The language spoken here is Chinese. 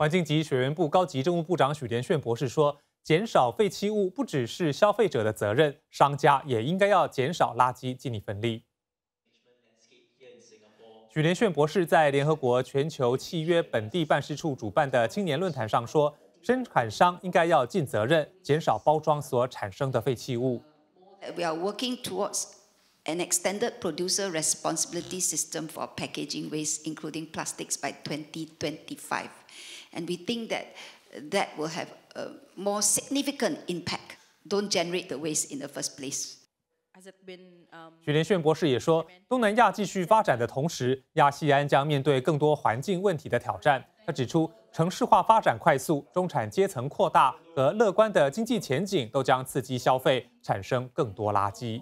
环境及水源部高级政务部长许连炫博士说：“减少废弃物不只是消费者的责任，商家也应该要减少垃圾，尽一份力。”许连炫博士在联合国全球契约本地办事处主办的青年论坛上说：“生产商应该要尽责任，减少包装所产生的废弃物。” We working towards are an extended producer responsibility system for packaging waste, including plastics, by 2025, and we think that that will have a more significant impact. Don't generate the waste in the first place. 许连炫博士也说，东南亚继续发展的同时，亚细安将面对更多环境问题的挑战。他指出，城市化发展快速、中产阶层扩大和乐观的经济前景都将刺激消费，产生更多垃圾。